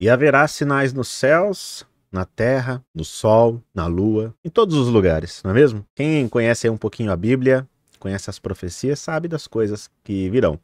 E haverá sinais nos céus, na terra, no sol, na lua, em todos os lugares, não é mesmo? Quem conhece um pouquinho a Bíblia, conhece as profecias, sabe das coisas que virão.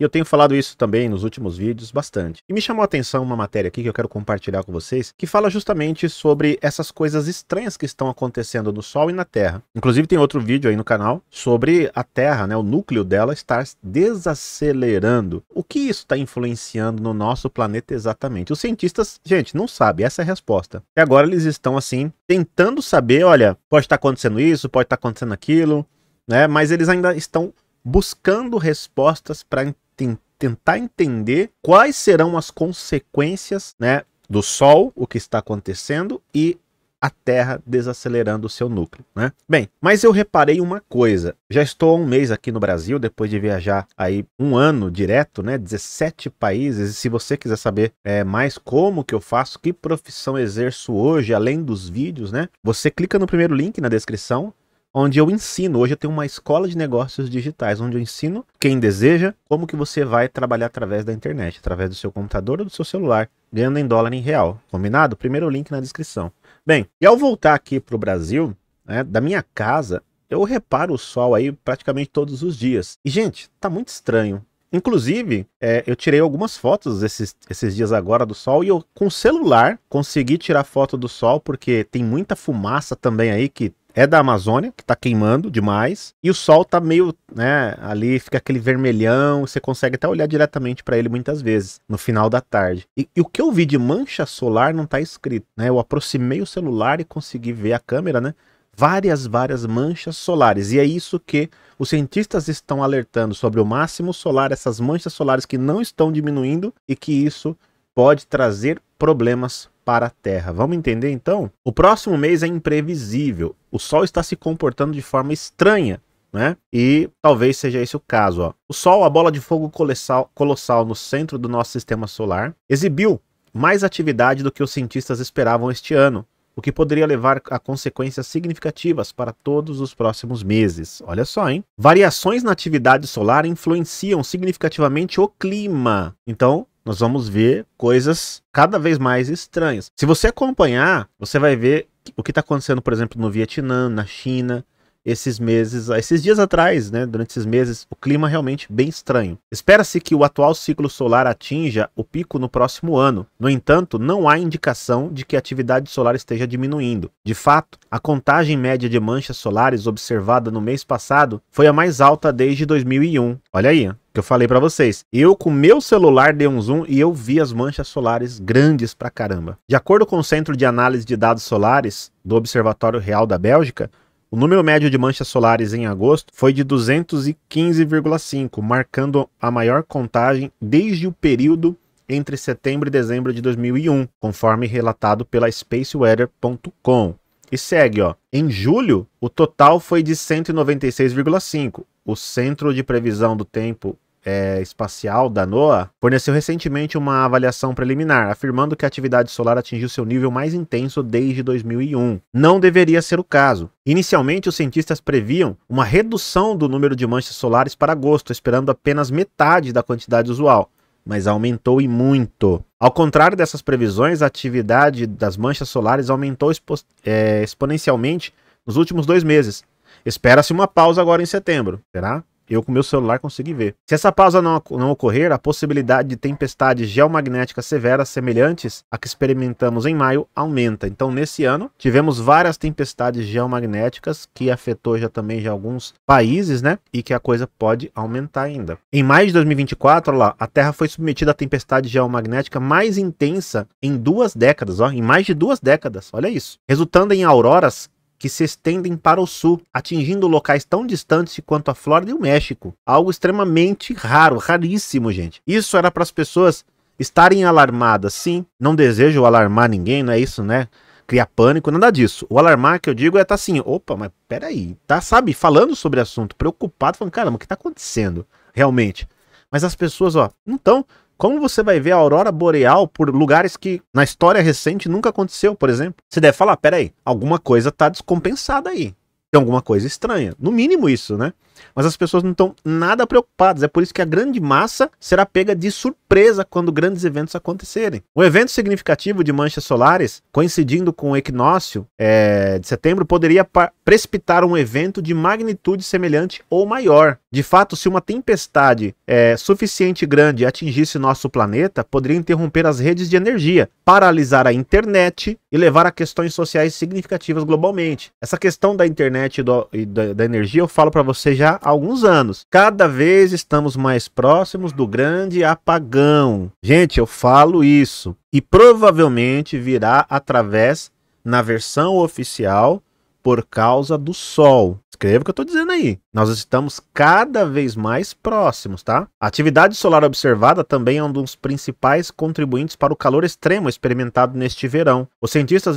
E eu tenho falado isso também nos últimos vídeos bastante. E me chamou a atenção uma matéria aqui que eu quero compartilhar com vocês, que fala justamente sobre essas coisas estranhas que estão acontecendo no Sol e na Terra. Inclusive tem outro vídeo aí no canal sobre a Terra, né, o núcleo dela estar desacelerando. O que isso está influenciando no nosso planeta exatamente? Os cientistas, gente, não sabem, essa é a resposta. E agora eles estão assim, tentando saber, olha, pode estar tá acontecendo isso, pode estar tá acontecendo aquilo, né? Mas eles ainda estão buscando respostas para tem, tentar entender quais serão as consequências né, do Sol, o que está acontecendo, e a Terra desacelerando o seu núcleo, né? Bem, mas eu reparei uma coisa. Já estou há um mês aqui no Brasil, depois de viajar aí um ano direto, né? 17 países. E se você quiser saber é, mais como que eu faço, que profissão exerço hoje, além dos vídeos, né? Você clica no primeiro link na descrição onde eu ensino. Hoje eu tenho uma escola de negócios digitais, onde eu ensino quem deseja como que você vai trabalhar através da internet, através do seu computador ou do seu celular, ganhando em dólar em real. Combinado? Primeiro link na descrição. Bem, e ao voltar aqui para o Brasil, né, da minha casa, eu reparo o sol aí praticamente todos os dias. E, gente, tá muito estranho. Inclusive, é, eu tirei algumas fotos esses, esses dias agora do sol e eu com o celular consegui tirar foto do sol porque tem muita fumaça também aí que é da Amazônia, que está queimando demais, e o sol está meio, né, ali fica aquele vermelhão, você consegue até olhar diretamente para ele muitas vezes, no final da tarde. E, e, o que eu vi de mancha solar não está escrito, né? Eu aproximei o celular e consegui ver a câmera, né? Várias, várias manchas solares. E é isso que os cientistas estão alertando sobre o máximo solar, essas manchas solares que não estão diminuindo e que isso pode trazer problemas para a Terra. Vamos entender então? O próximo mês é imprevisível. O Sol está se comportando de forma estranha, né? E talvez seja esse o caso. Ó. O Sol, a bola de fogo colossal, colossal no centro do nosso sistema solar, exibiu mais atividade do que os cientistas esperavam este ano, o que poderia levar a consequências significativas para todos os próximos meses. Olha só, hein? Variações na atividade solar influenciam significativamente o clima. Então, nós vamos ver coisas cada vez mais estranhas. Se você acompanhar, você vai ver o que está acontecendo, por exemplo, no Vietnã, na China, esses meses, esses dias atrás, né, durante esses meses, o clima realmente bem estranho. Espera-se que o atual ciclo solar atinja o pico no próximo ano. No entanto, não há indicação de que a atividade solar esteja diminuindo. De fato, a contagem média de manchas solares observada no mês passado foi a mais alta desde 2001. Olha aí, que eu falei para vocês. Eu com meu celular dei um zoom e eu vi as manchas solares grandes pra caramba. De acordo com o Centro de Análise de Dados Solares do Observatório Real da Bélgica, o número médio de manchas solares em agosto foi de 215,5, marcando a maior contagem desde o período entre setembro e dezembro de 2001, conforme relatado pela spaceweather.com. E segue, ó. Em julho, o total foi de 196,5. O Centro de Previsão do Tempo é, Espacial da NOAA forneceu recentemente uma avaliação preliminar, afirmando que a atividade solar atingiu seu nível mais intenso desde 2001. Não deveria ser o caso. Inicialmente, os cientistas previam uma redução do número de manchas solares para agosto, esperando apenas metade da quantidade usual mas aumentou e muito. Ao contrário dessas previsões, a atividade das manchas solares aumentou expo é, exponencialmente nos últimos dois meses. Espera-se uma pausa agora em setembro, será? Eu com meu celular consegui ver. Se essa pausa não, não ocorrer, a possibilidade de tempestades geomagnéticas severas semelhantes à que experimentamos em maio aumenta. Então, nesse ano, tivemos várias tempestades geomagnéticas que afetou já também já alguns países, né? E que a coisa pode aumentar ainda. Em maio de 2024, lá, a Terra foi submetida à tempestade geomagnética mais intensa em duas décadas, ó, em mais de duas décadas. Olha isso. Resultando em auroras que se estendem para o sul, atingindo locais tão distantes quanto a Flórida e o México. Algo extremamente raro, raríssimo, gente. Isso era para as pessoas estarem alarmadas, sim. Não desejo alarmar ninguém, não é isso, né? Criar pânico, nada disso. O alarmar que eu digo é tá assim, opa, mas peraí, tá, sabe, falando sobre o assunto, preocupado, falando, caramba, o que tá acontecendo realmente? Mas as pessoas, ó, não estão como você vai ver a aurora boreal por lugares que na história recente nunca aconteceu, por exemplo? Você deve falar, ah, peraí, alguma coisa tá descompensada aí. Tem alguma coisa estranha. No mínimo isso, né? Mas as pessoas não estão nada preocupadas. É por isso que a grande massa será pega de surpresa quando grandes eventos acontecerem. O evento significativo de manchas solares, coincidindo com o equinócio é, de setembro, poderia precipitar um evento de magnitude semelhante ou maior. De fato, se uma tempestade é, suficiente grande atingisse nosso planeta, poderia interromper as redes de energia, paralisar a internet e levar a questões sociais significativas globalmente. Essa questão da internet e, do, e da, da energia eu falo para você já já há alguns anos. Cada vez estamos mais próximos do grande apagão. Gente, eu falo isso. E provavelmente virá através na versão oficial por causa do Sol. Escreva o que eu estou dizendo aí. Nós estamos cada vez mais próximos, tá? A atividade solar observada também é um dos principais contribuintes para o calor extremo experimentado neste verão. Os cientistas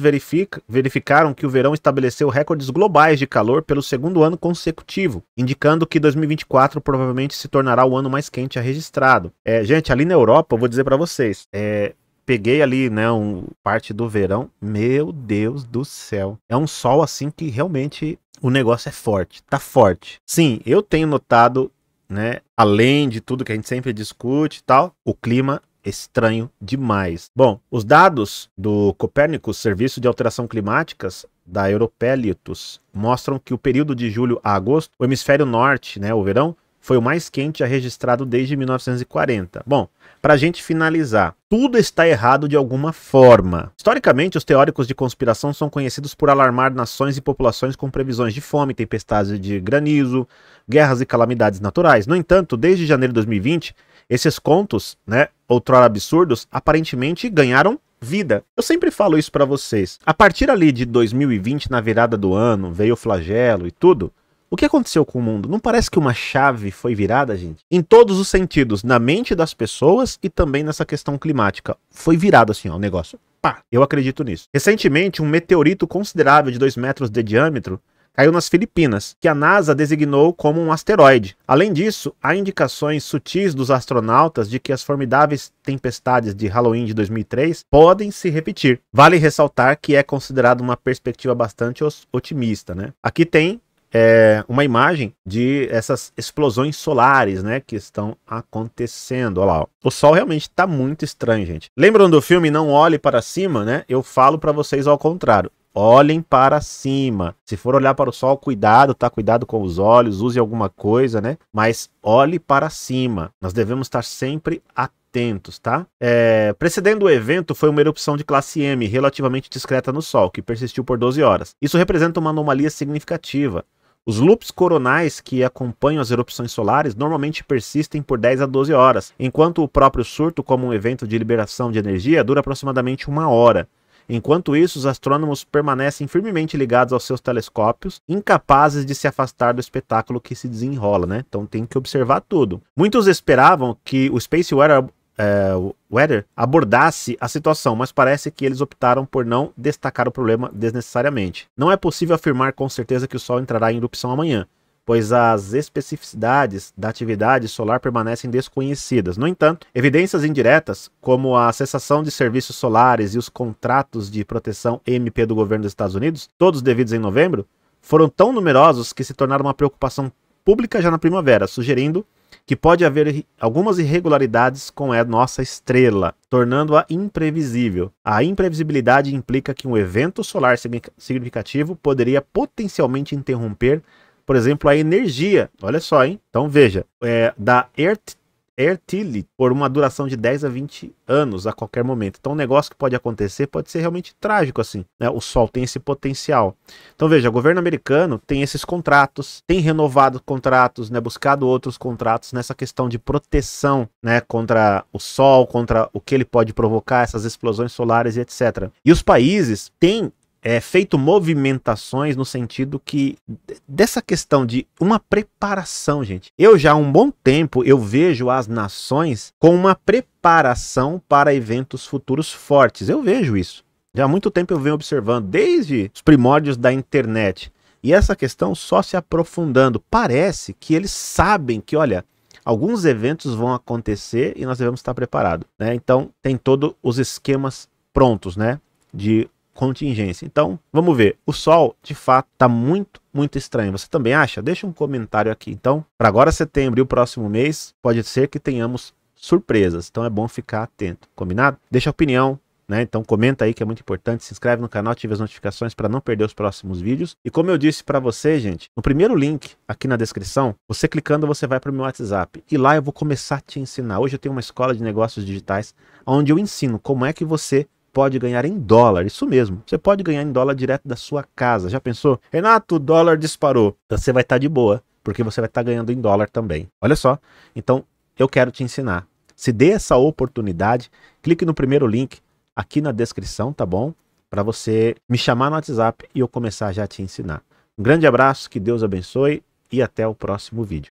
verificaram que o verão estabeleceu recordes globais de calor pelo segundo ano consecutivo, indicando que 2024 provavelmente se tornará o ano mais quente a registrado. É, gente, ali na Europa, eu vou dizer para vocês, é, peguei ali, né, um, parte do verão. Meu Deus do céu. É um sol assim que realmente o negócio é forte, tá forte. Sim, eu tenho notado, né, além de tudo que a gente sempre discute e tal, o clima estranho demais. Bom, os dados do Copérnico Serviço de Alteração Climáticas da Europelitus mostram que o período de julho a agosto, o hemisfério norte, né, o verão, foi o mais quente já registrado desde 1940. Bom, para a gente finalizar, tudo está errado de alguma forma. Historicamente, os teóricos de conspiração são conhecidos por alarmar nações e populações com previsões de fome, tempestades de granizo, guerras e calamidades naturais. No entanto, desde janeiro de 2020, esses contos, né, outrora absurdos, aparentemente ganharam vida. Eu sempre falo isso para vocês. A partir ali de 2020, na virada do ano, veio o flagelo e tudo. O que aconteceu com o mundo? Não parece que uma chave foi virada, gente? Em todos os sentidos, na mente das pessoas e também nessa questão climática. Foi virado assim, ó, o negócio. Pá, eu acredito nisso. Recentemente, um meteorito considerável de 2 metros de diâmetro caiu nas Filipinas, que a NASA designou como um asteroide. Além disso, há indicações sutis dos astronautas de que as formidáveis tempestades de Halloween de 2003 podem se repetir. Vale ressaltar que é considerado uma perspectiva bastante otimista, né? Aqui tem é, uma imagem de essas explosões solares, né, que estão acontecendo. Olha lá, ó. o sol realmente está muito estranho, gente. Lembram do filme Não Olhe para Cima, né? Eu falo para vocês ao contrário. Olhem para cima. Se for olhar para o sol, cuidado, tá? Cuidado com os olhos, use alguma coisa, né? Mas olhe para cima. Nós devemos estar sempre atentos tá? É, precedendo o evento foi uma erupção de classe M, relativamente discreta no Sol, que persistiu por 12 horas. Isso representa uma anomalia significativa. Os loops coronais que acompanham as erupções solares normalmente persistem por 10 a 12 horas, enquanto o próprio surto, como um evento de liberação de energia, dura aproximadamente uma hora. Enquanto isso, os astrônomos permanecem firmemente ligados aos seus telescópios, incapazes de se afastar do espetáculo que se desenrola, né? Então tem que observar tudo. Muitos esperavam que o Space Weather uh, é, Weather abordasse a situação, mas parece que eles optaram por não destacar o problema desnecessariamente. Não é possível afirmar com certeza que o Sol entrará em erupção amanhã, pois as especificidades da atividade solar permanecem desconhecidas. No entanto, evidências indiretas, como a cessação de serviços solares e os contratos de proteção MP do governo dos Estados Unidos, todos devidos em novembro, foram tão numerosos que se tornaram uma preocupação pública já na primavera, sugerindo que pode haver algumas irregularidades com a nossa estrela, tornando-a imprevisível. A imprevisibilidade implica que um evento solar significativo poderia potencialmente interromper, por exemplo, a energia. Olha só, hein? Então veja, é, da Earth Airtile por uma duração de 10 a 20 anos a qualquer momento. Então, um negócio que pode acontecer pode ser realmente trágico assim. Né? O sol tem esse potencial. Então, veja, o governo americano tem esses contratos, tem renovado contratos, né? buscado outros contratos nessa questão de proteção né? contra o sol, contra o que ele pode provocar, essas explosões solares e etc. E os países têm é, feito movimentações no sentido que dessa questão de uma preparação, gente. Eu já há um bom tempo eu vejo as nações com uma preparação para eventos futuros fortes. Eu vejo isso. Já há muito tempo eu venho observando, desde os primórdios da internet. E essa questão só se aprofundando. Parece que eles sabem que, olha, alguns eventos vão acontecer e nós devemos estar preparados. Né? Então, tem todos os esquemas prontos, né? De contingência. Então, vamos ver. O Sol, de fato, está muito, muito estranho. Você também acha? Deixa um comentário aqui. Então, para agora setembro e o próximo mês, pode ser que tenhamos surpresas. Então, é bom ficar atento. Combinado? Deixa a opinião. Né? Então comenta aí que é muito importante, se inscreve no canal, ative as notificações para não perder os próximos vídeos. E como eu disse para você, gente, no primeiro link aqui na descrição, você clicando você vai para o meu WhatsApp e lá eu vou começar a te ensinar. Hoje eu tenho uma escola de negócios digitais onde eu ensino como é que você pode ganhar em dólar. Isso mesmo, você pode ganhar em dólar direto da sua casa. Já pensou? Renato, o dólar disparou. Então você vai estar tá de boa, porque você vai estar tá ganhando em dólar também. Olha só. Então, eu quero te ensinar. Se dê essa oportunidade, clique no primeiro link aqui na descrição, tá bom? Para você me chamar no WhatsApp e eu começar já a te ensinar. Um grande abraço, que Deus abençoe e até o próximo vídeo.